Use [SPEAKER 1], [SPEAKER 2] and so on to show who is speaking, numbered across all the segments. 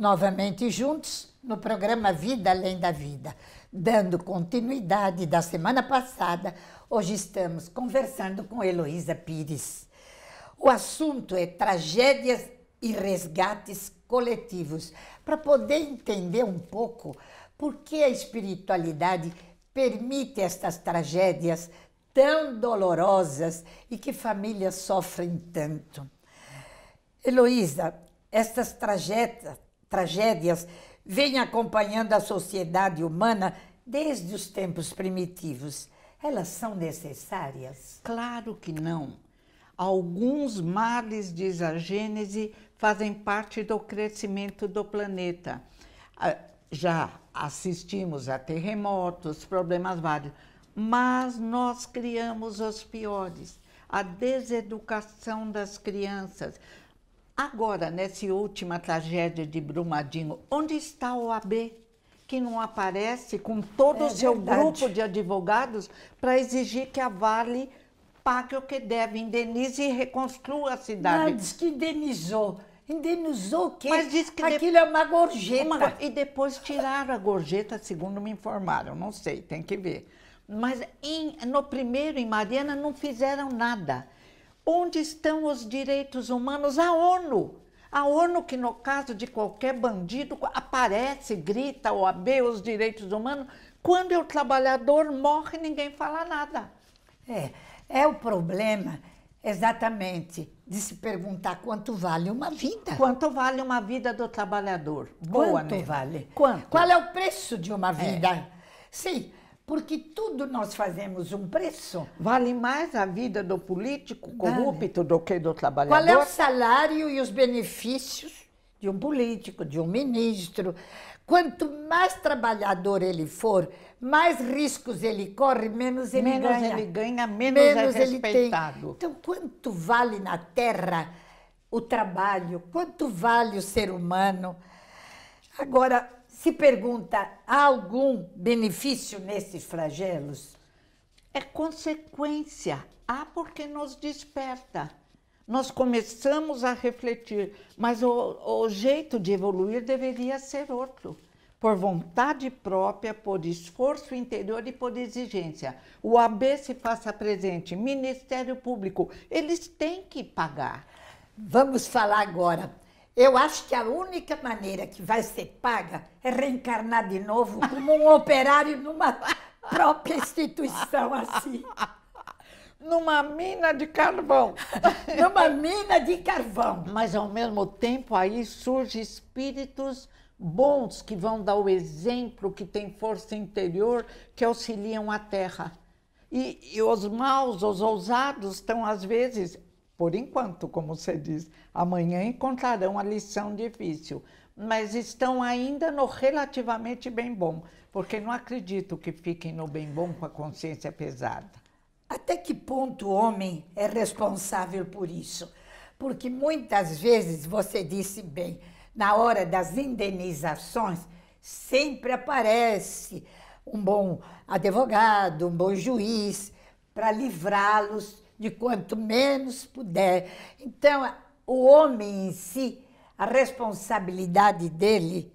[SPEAKER 1] novamente juntos no programa Vida Além da Vida. Dando continuidade da semana passada, hoje estamos conversando com Heloísa Pires. O assunto é tragédias e resgates coletivos, para poder entender um pouco por que a espiritualidade permite estas tragédias tão dolorosas e que famílias sofrem tanto. Heloísa, estas tragédias tragédias vem acompanhando a sociedade humana desde os tempos primitivos. Elas são necessárias? Claro que não. Alguns males, diz a Gênese, fazem parte do crescimento do planeta. Ah, já assistimos a terremotos, problemas vários, mas nós criamos os piores. A deseducação das crianças, Agora, nessa última tragédia de Brumadinho, onde está o AB? Que não aparece com todo é o seu verdade. grupo de advogados para exigir que a Vale pague o que deve, indenize e reconstrua a cidade. Não, diz que indenizou. Indenizou o quê? Mas diz que aquilo de... é uma gorjeta. Uma... E depois tiraram a gorjeta, segundo me informaram. Não sei, tem que ver. Mas em... no primeiro, em Mariana, não fizeram nada. Onde estão os direitos humanos? A ONU. A ONU, que no caso de qualquer bandido, aparece, grita, AB, os direitos humanos. Quando é o trabalhador morre, ninguém fala nada. É, é o problema Exatamente. De se perguntar quanto vale uma vida. Quanto vale uma vida do trabalhador? Boa, quanto vale? Quanto? Qual é o preço de uma é. vida? É. Sim, porque tudo nós fazemos um preço. Vale mais a vida do político corrupto vale. do que do trabalhador? Qual é o salário e os benefícios de um político, de um ministro? Quanto mais trabalhador ele for, mais riscos ele corre, menos ele menos ganha. Menos ele ganha, menos, é menos é respeitado. Então, quanto vale na terra o trabalho? Quanto vale o ser humano? Agora, se pergunta: há algum benefício nesses flagelos? É consequência. Há porque nos desperta. Nós começamos a refletir, mas o, o jeito de evoluir deveria ser outro por vontade própria, por esforço interior e por exigência. O AB se faça presente, Ministério Público, eles têm que pagar. Vamos falar agora eu acho que a única maneira que vai ser paga é reencarnar de novo como um operário numa própria instituição assim. Numa mina de carvão. Numa mina de carvão. Mas ao mesmo tempo aí surgem espíritos bons que vão dar o exemplo, que têm força interior, que auxiliam a terra. E, e os maus, os ousados, estão às vezes por enquanto, como você diz, amanhã encontrarão a lição difícil, mas estão ainda no relativamente bem bom, porque não acredito que fiquem no bem bom com a consciência pesada. Até que ponto o homem é responsável por isso? Porque muitas vezes, você disse bem, na hora das indenizações, sempre aparece um bom advogado, um bom juiz, para livrá-los de quanto menos puder. Então, o homem em si, a responsabilidade dele,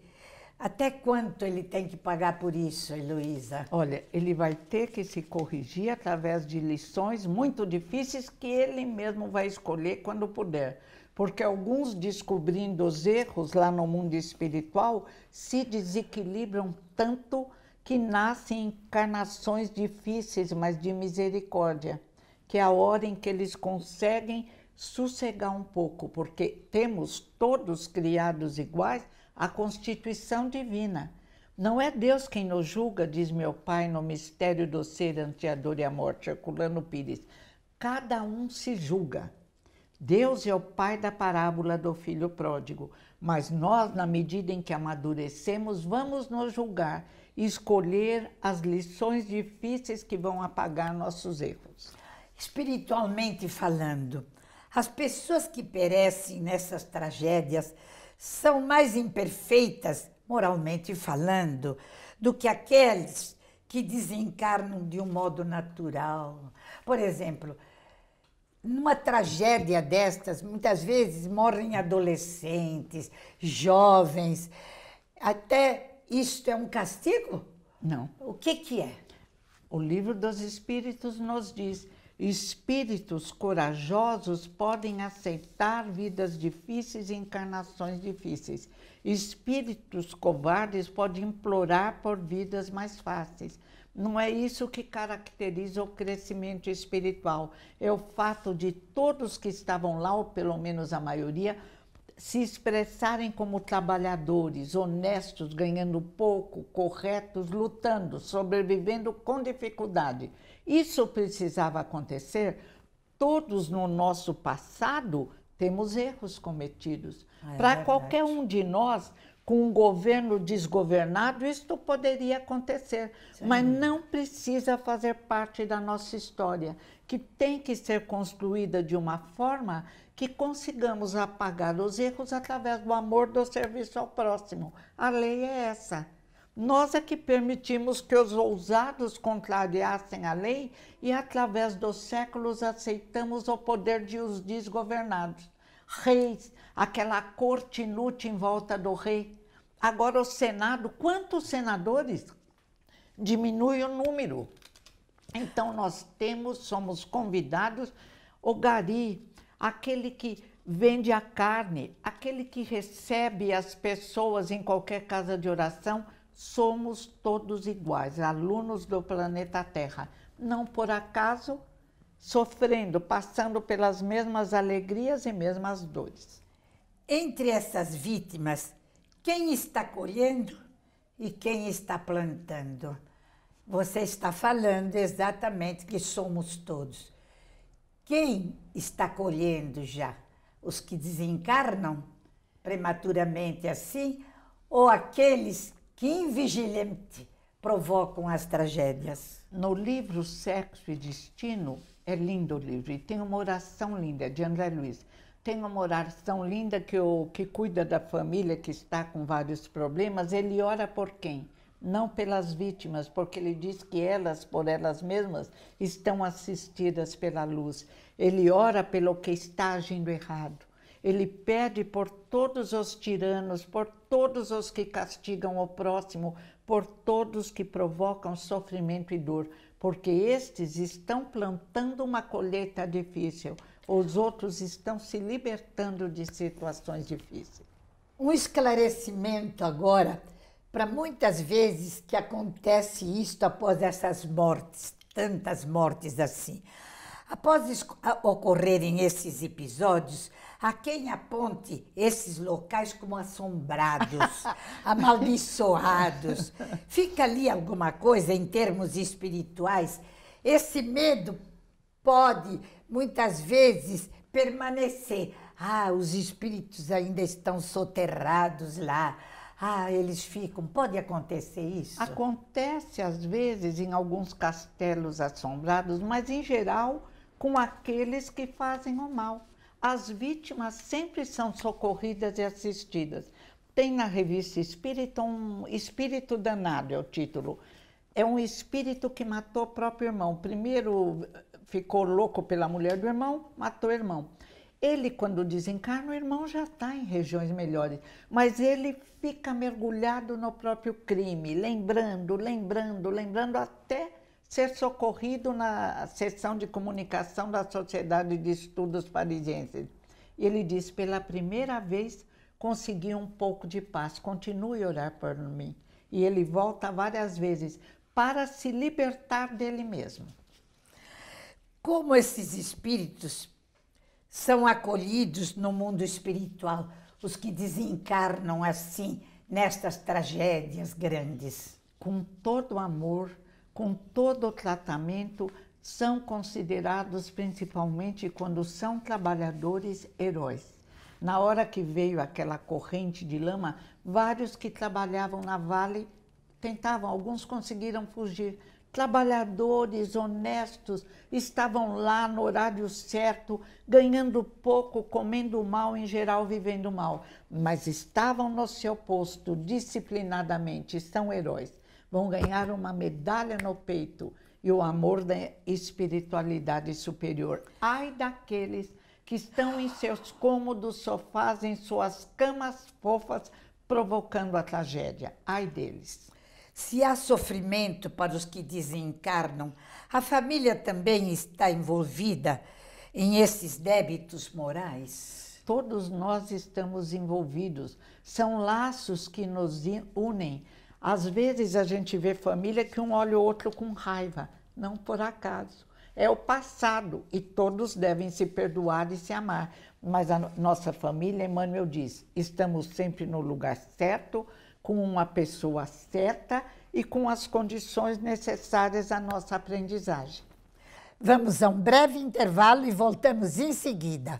[SPEAKER 1] até quanto ele tem que pagar por isso, Heloísa? Olha, ele vai ter que se corrigir através de lições muito difíceis que ele mesmo vai escolher quando puder. Porque alguns, descobrindo os erros lá no mundo espiritual, se desequilibram tanto que nascem encarnações difíceis, mas de misericórdia que é a hora em que eles conseguem sossegar um pouco, porque temos todos criados iguais a constituição divina. Não é Deus quem nos julga, diz meu pai no mistério do ser ante a dor e a morte, Herculano Pires. Cada um se julga. Deus é o pai da parábola do filho pródigo, mas nós, na medida em que amadurecemos, vamos nos julgar e escolher as lições difíceis que vão apagar nossos erros. Espiritualmente falando, as pessoas que perecem nessas tragédias são mais imperfeitas, moralmente falando, do que aqueles que desencarnam de um modo natural. Por exemplo, numa tragédia destas, muitas vezes morrem adolescentes, jovens. Até isto é um castigo? Não. O que, que é? O livro dos Espíritos nos diz Espíritos corajosos podem aceitar vidas difíceis e encarnações difíceis. Espíritos covardes podem implorar por vidas mais fáceis. Não é isso que caracteriza o crescimento espiritual, é o fato de todos que estavam lá, ou pelo menos a maioria, se expressarem como trabalhadores honestos, ganhando pouco, corretos, lutando, sobrevivendo com dificuldade. Isso precisava acontecer. Todos no nosso passado temos erros cometidos. Ah, é Para qualquer um de nós, com um governo desgovernado, isto poderia acontecer, Sim. mas não precisa fazer parte da nossa história que tem que ser construída de uma forma que consigamos apagar os erros através do amor do serviço ao próximo. A lei é essa. Nós é que permitimos que os ousados contrariassem a lei e, através dos séculos, aceitamos o poder de os desgovernados. Reis, aquela corte inútil em volta do rei. Agora, o Senado, quantos senadores? Diminui o número. Então nós temos, somos convidados, o gari, aquele que vende a carne, aquele que recebe as pessoas em qualquer casa de oração, somos todos iguais, alunos do planeta Terra. Não por acaso, sofrendo, passando pelas mesmas alegrias e mesmas dores. Entre essas vítimas, quem está colhendo e quem está plantando? Você está falando exatamente que somos todos. Quem está colhendo já? Os que desencarnam prematuramente assim ou aqueles que invigilante provocam as tragédias? No livro Sexo e Destino, é lindo o livro e tem uma oração linda de André Luiz tem uma oração linda que o que cuida da família que está com vários problemas, ele ora por quem? não pelas vítimas, porque ele diz que elas, por elas mesmas, estão assistidas pela luz. Ele ora pelo que está agindo errado. Ele pede por todos os tiranos, por todos os que castigam o próximo, por todos que provocam sofrimento e dor, porque estes estão plantando uma colheita difícil, os outros estão se libertando de situações difíceis. Um esclarecimento agora para muitas vezes que acontece isto após essas mortes, tantas mortes assim. Após ocorrerem esses episódios, há quem aponte esses locais como assombrados, amaldiçoados. Fica ali alguma coisa em termos espirituais? Esse medo pode, muitas vezes, permanecer. Ah, os espíritos ainda estão soterrados lá ah, eles ficam. Pode acontecer isso? Acontece às vezes em alguns castelos assombrados, mas em geral com aqueles que fazem o mal. As vítimas sempre são socorridas e assistidas. Tem na revista Espírito um Espírito Danado é o título. É um espírito que matou o próprio irmão. Primeiro eh, ficou louco pela mulher do irmão, matou o irmão. Ele, quando desencarna, o irmão já está em regiões melhores, mas ele fica mergulhado no próprio crime, lembrando, lembrando, lembrando, até ser socorrido na sessão de comunicação da Sociedade de Estudos Parisienses. Ele diz: pela primeira vez consegui um pouco de paz, continue a orar por mim. E ele volta várias vezes para se libertar dele mesmo. Como esses espíritos são acolhidos no mundo espiritual os que desencarnam assim nestas tragédias grandes. Com todo o amor, com todo o tratamento, são considerados principalmente quando são trabalhadores heróis. Na hora que veio aquela corrente de lama, vários que trabalhavam na Vale tentavam, alguns conseguiram fugir, trabalhadores honestos estavam lá no horário certo, ganhando pouco, comendo mal, em geral vivendo mal, mas estavam no seu posto disciplinadamente, são heróis. Vão ganhar uma medalha no peito e o amor da espiritualidade superior. Ai daqueles que estão em seus cômodos, sofás, em suas camas fofas, provocando a tragédia. Ai deles. Se há sofrimento para os que desencarnam, a família também está envolvida em esses débitos morais? Todos nós estamos envolvidos. São laços que nos unem. Às vezes a gente vê família que um olha o outro com raiva, não por acaso. É o passado e todos devem se perdoar e se amar. Mas a nossa família, Emmanuel diz, estamos sempre no lugar certo com a pessoa certa e com as condições necessárias à nossa aprendizagem. Vamos a um breve intervalo e voltamos em seguida.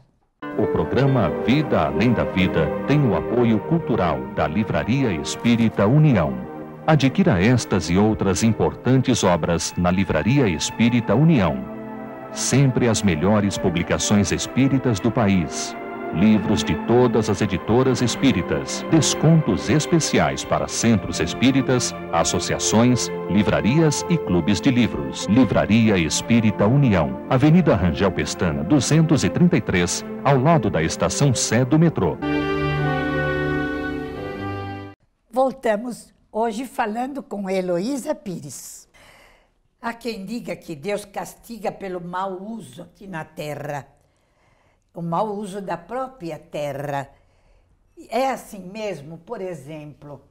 [SPEAKER 1] O programa Vida Além da Vida tem o apoio cultural da Livraria Espírita União. Adquira estas e outras importantes obras na Livraria Espírita União. Sempre as melhores publicações espíritas do país livros de todas as editoras espíritas, descontos especiais para centros espíritas, associações, livrarias e clubes de livros. Livraria Espírita União, Avenida Rangel Pestana, 233, ao lado da estação Sé do metrô. Voltamos hoje falando com Heloísa Pires. Há quem diga que Deus castiga pelo mau uso aqui na terra o mau uso da própria terra. É assim mesmo, por exemplo,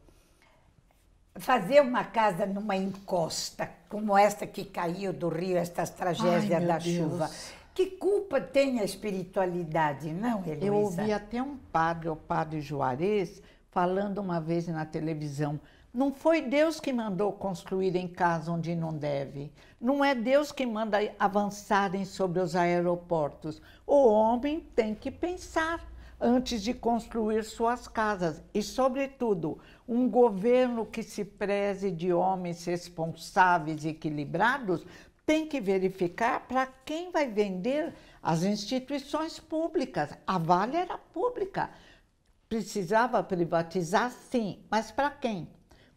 [SPEAKER 1] fazer uma casa numa encosta, como esta que caiu do rio, estas tragédias Ai, da Deus. chuva. Que culpa tem a espiritualidade, não, Heloísa? Eu ouvi até um padre, o padre Juarez, falando uma vez na televisão, não foi Deus que mandou construir em casa onde não deve. Não é Deus que manda avançarem sobre os aeroportos. O homem tem que pensar antes de construir suas casas. E, sobretudo, um governo que se preze de homens responsáveis e equilibrados tem que verificar para quem vai vender as instituições públicas. A Vale era pública. Precisava privatizar, sim, mas para quem?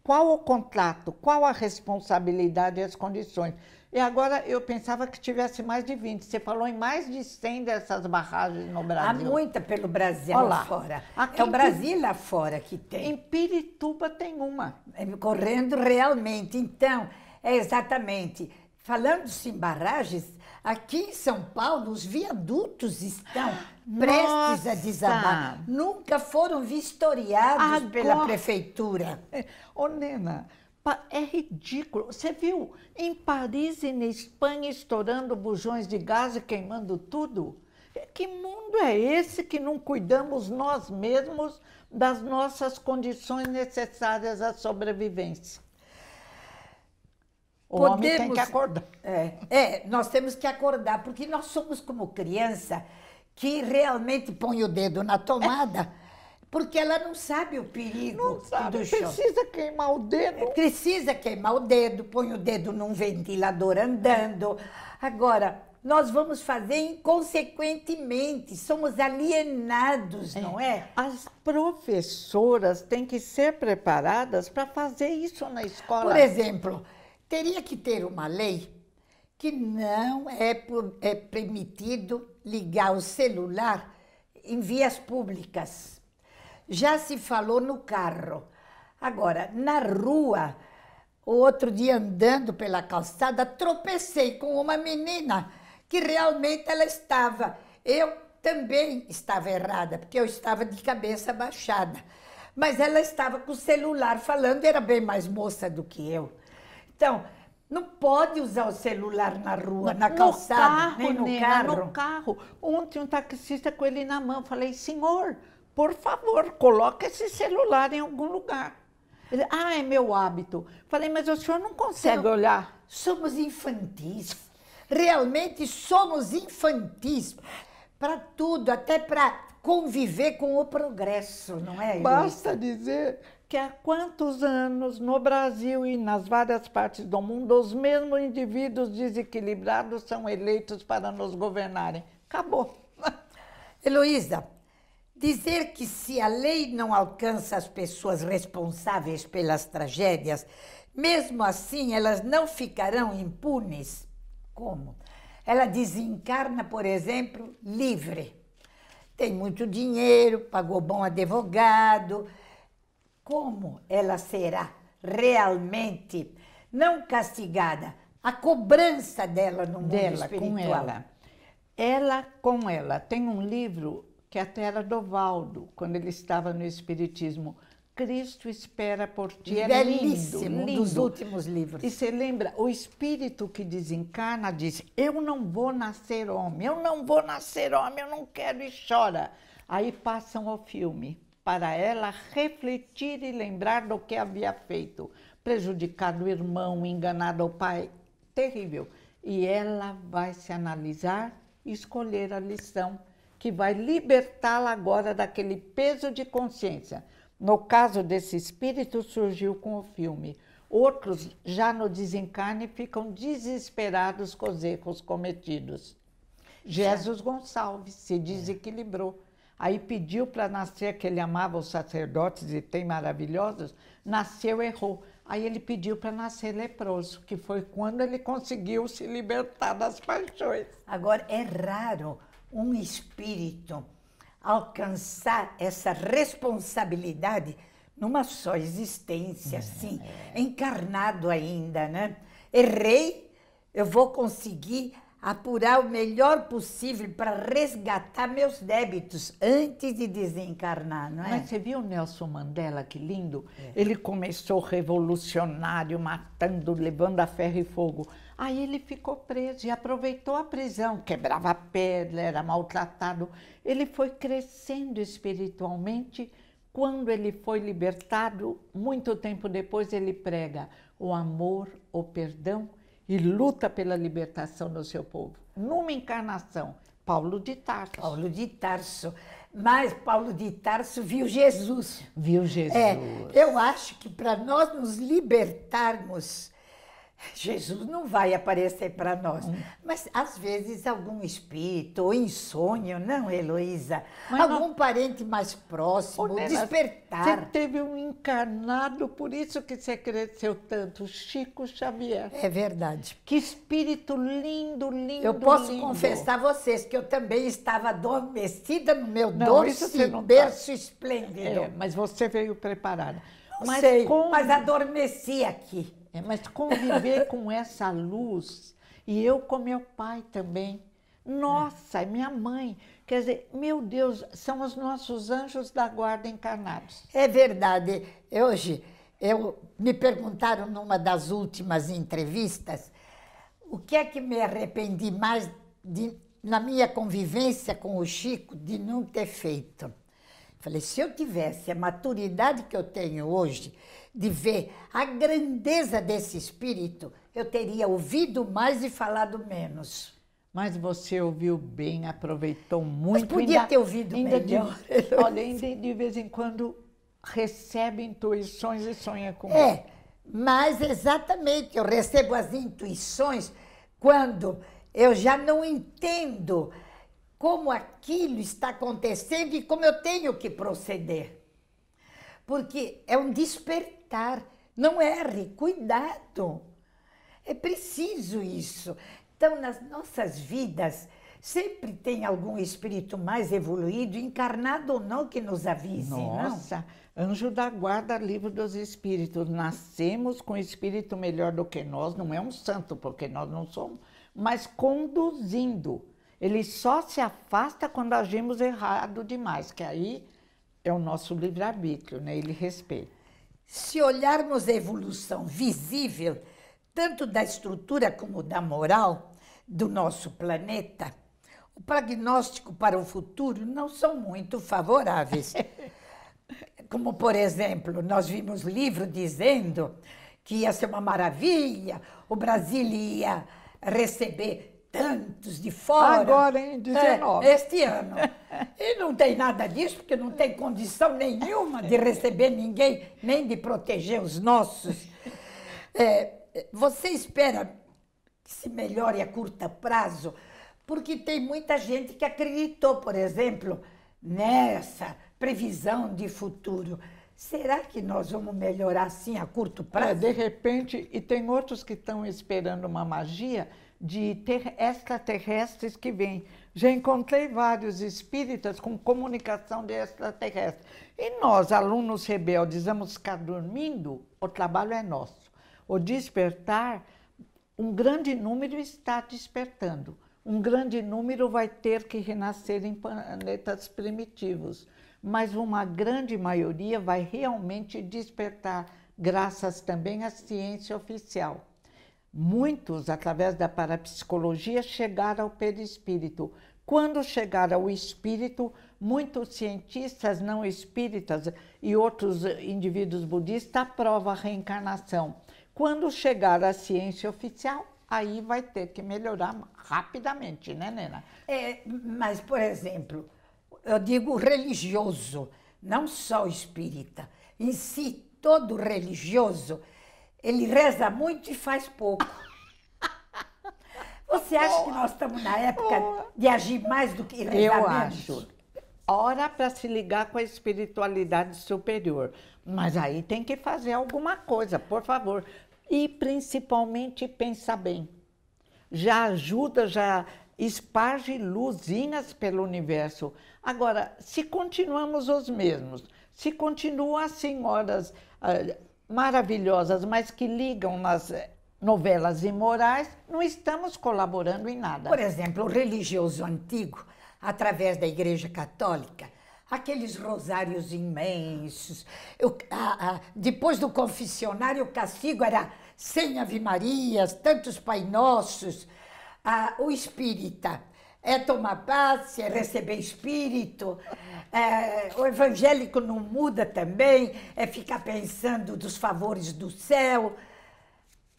[SPEAKER 1] Qual o contrato? Qual a responsabilidade e as condições? E agora eu pensava que tivesse mais de 20. Você falou em mais de 100 dessas barragens no Brasil. Há muita pelo Brasil Olá. lá fora. Aqui é o Brasil lá fora que tem. Em Pirituba tem uma. É, correndo realmente. Então, é exatamente. Falando-se em barragens, Aqui em São Paulo, os viadutos estão prestes Nossa. a desabar. Nunca foram vistoriados Agora... pela prefeitura. É, ô, oh, Nena, é ridículo. Você viu em Paris e na Espanha estourando bujões de gás e queimando tudo? É, que mundo é esse que não cuidamos nós mesmos das nossas condições necessárias à sobrevivência?
[SPEAKER 2] O Podemos, homem tem que acordar.
[SPEAKER 1] É, é, nós temos que acordar, porque nós somos como criança que realmente põe o dedo na tomada, porque ela não sabe o perigo não sabe, do chão. Precisa queimar o dedo. É, precisa queimar o dedo, põe o dedo num ventilador andando. Agora, nós vamos fazer inconsequentemente, somos alienados, é. não é? As professoras têm que ser preparadas para fazer isso na escola. Por exemplo, teria que ter uma lei que não é, é permitido ligar o celular em vias públicas. Já se falou no carro. Agora, na rua, outro dia andando pela calçada, tropecei com uma menina que realmente ela estava. Eu também estava errada, porque eu estava de cabeça baixada. Mas ela estava com o celular falando, era bem mais moça do que eu. Então, não pode usar o celular na rua, na no calçada, carro, nem no né, carro. No carro. Ontem um taxista com ele na mão, falei: "Senhor, por favor, coloque esse celular em algum lugar". Ele: "Ah, é meu hábito". Falei: "Mas o senhor não consegue não, olhar? Somos infantis. Realmente somos infantis para tudo, até para conviver com o progresso, não é? Basta dizer que há quantos anos, no Brasil e nas várias partes do mundo, os mesmos indivíduos desequilibrados são eleitos para nos governarem. Acabou. Heloísa, dizer que se a lei não alcança as pessoas responsáveis pelas tragédias, mesmo assim elas não ficarão impunes? Como? Ela desencarna, por exemplo, livre. Tem muito dinheiro, pagou bom advogado como ela será realmente não castigada, a cobrança dela no mundo dela, espiritual. Com ela. ela com ela. Tem um livro que até era do Valdo, quando ele estava no Espiritismo. Cristo espera por ti. É belíssimo, lindo, um dos últimos livros. E você lembra, o espírito que desencarna diz: Eu não vou nascer homem, eu não vou nascer homem, eu não quero, e chora. Aí passam o filme para ela refletir e lembrar do que havia feito, prejudicado o irmão, enganado o pai, terrível. E ela vai se analisar e escolher a lição que vai libertá-la agora daquele peso de consciência. No caso desse espírito, surgiu com o filme. Outros, já no desencarne, ficam desesperados com os erros cometidos. Jesus Gonçalves se desequilibrou Aí pediu para nascer, que ele amava os sacerdotes e tem maravilhosos, nasceu, errou. Aí ele pediu para nascer leproso, que foi quando ele conseguiu se libertar das paixões. Agora, é raro um espírito alcançar essa responsabilidade numa só existência, assim, encarnado ainda, né? Errei, eu vou conseguir apurar o melhor possível para resgatar meus débitos antes de desencarnar, não é? Mas você viu o Nelson Mandela, que lindo? É. Ele começou revolucionário, matando, levando a ferro e fogo. Aí ele ficou preso e aproveitou a prisão, quebrava pedra, era maltratado. Ele foi crescendo espiritualmente. Quando ele foi libertado, muito tempo depois ele prega o amor, o perdão e luta pela libertação do seu povo. Numa encarnação, Paulo de Tarso. Paulo de Tarso. Mas Paulo de Tarso viu Jesus. Viu é, Jesus. É, eu acho que para nós nos libertarmos Jesus não vai aparecer para nós. Hum. Mas às vezes algum espírito, ou em sonho, não, Heloísa? Algum não... parente mais próximo, Olha, despertar. Você teve um encarnado, por isso que você cresceu tanto, Chico Xavier. É verdade. Que espírito lindo, lindo. Eu posso lindo. confessar a vocês que eu também estava adormecida no meu não, doce tá. berço tá. esplêndido. É, mas você veio preparada. mas sei, mas adormeci aqui. É, mas conviver com essa luz, e eu com meu pai também. Nossa, é. minha mãe. Quer dizer, meu Deus, são os nossos anjos da guarda encarnados. É verdade. Hoje, eu, me perguntaram numa das últimas entrevistas o que é que me arrependi mais de, na minha convivência com o Chico de não ter feito. Falei, se eu tivesse a maturidade que eu tenho hoje de ver a grandeza desse espírito, eu teria ouvido mais e falado menos. Mas você ouviu bem, aproveitou muito. Mas podia ainda, ter ouvido ainda melhor. De, olha, ainda de vez em quando recebe intuições e sonha com É, mas exatamente, eu recebo as intuições quando eu já não entendo como aquilo está acontecendo e como eu tenho que proceder. Porque é um despertar, não erre, é cuidado. É preciso isso. Então, nas nossas vidas, sempre tem algum espírito mais evoluído, encarnado ou não, que nos avise. Nossa, não? anjo da guarda, livro dos espíritos. Nascemos com espírito melhor do que nós, não é um santo, porque nós não somos, mas conduzindo ele só se afasta quando agimos errado demais, que aí é o nosso livre-arbítrio, né? ele respeita. Se olharmos a evolução visível, tanto da estrutura como da moral do nosso planeta, o prognóstico para o futuro não são muito favoráveis. Como, por exemplo, nós vimos livro dizendo que ia ser uma maravilha, o Brasil ia receber tantos de fora. Agora, em 19. É, este ano. E não tem nada disso, porque não tem condição nenhuma de receber ninguém, nem de proteger os nossos. É, você espera que se melhore a curto prazo, porque tem muita gente que acreditou, por exemplo, nessa previsão de futuro. Será que nós vamos melhorar assim a curto é, prazo? É, de repente, e tem outros que estão esperando uma magia de ter extraterrestres que vêm. Já encontrei vários espíritas com comunicação de extraterrestre. E nós, alunos rebeldes, vamos ficar dormindo? O trabalho é nosso. O despertar, um grande número está despertando. Um grande número vai ter que renascer em planetas primitivos. Mas uma grande maioria vai realmente despertar, graças também à ciência oficial Muitos, através da parapsicologia, chegaram ao perispírito. Quando chegaram ao espírito, muitos cientistas não espíritas e outros indivíduos budistas aprovam a reencarnação. Quando chegar à ciência oficial, aí vai ter que melhorar rapidamente, né, Nena? É, mas, por exemplo, eu digo religioso, não só espírita, em si todo religioso ele reza muito e faz pouco. Você acha que nós estamos na época de agir mais do que rezar Eu menos? acho. Hora para se ligar com a espiritualidade superior. Mas aí tem que fazer alguma coisa, por favor. E principalmente pensar bem. Já ajuda, já esparge luzinhas pelo universo. Agora, se continuamos os mesmos, se continuam as senhoras ah, maravilhosas, mas que ligam nas eh, novelas imorais, não estamos colaborando em nada. Por exemplo, o religioso antigo, através da Igreja Católica, aqueles rosários imensos. Eu, a, a, depois do confessionário, o castigo era sem Ave-Marias, tantos Pai Nossos. A, o espírita é tomar passe, é, é receber espírito. É, o evangélico não muda também, é ficar pensando dos favores do céu.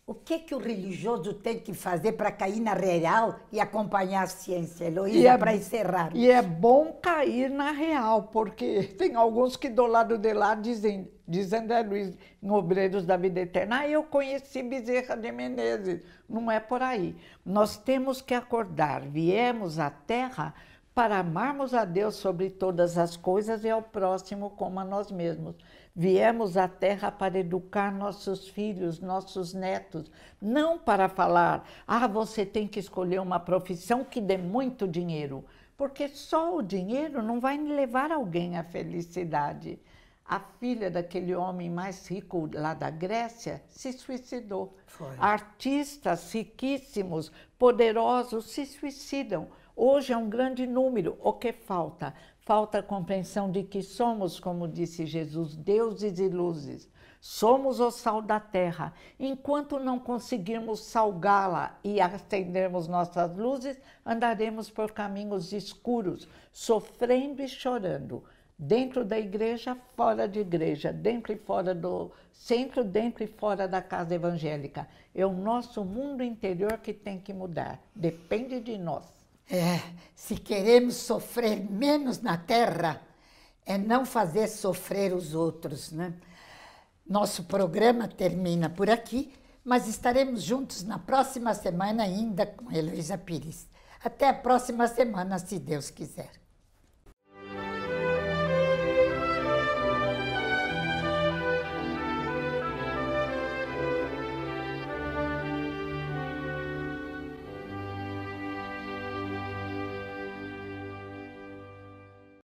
[SPEAKER 1] O que que o religioso tem que fazer para cair na real e acompanhar a ciência, Eloísa, é, para encerrar? E é bom cair na real, porque tem alguns que do lado de lá dizem, dizendo é Luiz, em Obreiros da Vida Eterna, ah, eu conheci Bezerra de Menezes. Não é por aí. Nós temos que acordar, viemos à Terra para amarmos a Deus sobre todas as coisas e ao próximo como a nós mesmos. Viemos à Terra para educar nossos filhos, nossos netos, não para falar, ah, você tem que escolher uma profissão que dê muito dinheiro, porque só o dinheiro não vai levar alguém à felicidade. A filha daquele homem mais rico lá da Grécia se suicidou. Foi. Artistas riquíssimos, poderosos se suicidam Hoje é um grande número. O que falta? Falta a compreensão de que somos, como disse Jesus, deuses e luzes. Somos o sal da terra. Enquanto não conseguirmos salgá-la e acendermos nossas luzes, andaremos por caminhos escuros, sofrendo e chorando. Dentro da igreja, fora de igreja, dentro e fora do centro, dentro e fora da casa evangélica. É o nosso mundo interior que tem que mudar. Depende de nós. É, se queremos sofrer menos na Terra, é não fazer sofrer os outros, né? Nosso programa termina por aqui, mas estaremos juntos na próxima semana ainda com Heloísa Pires. Até a próxima semana, se Deus quiser.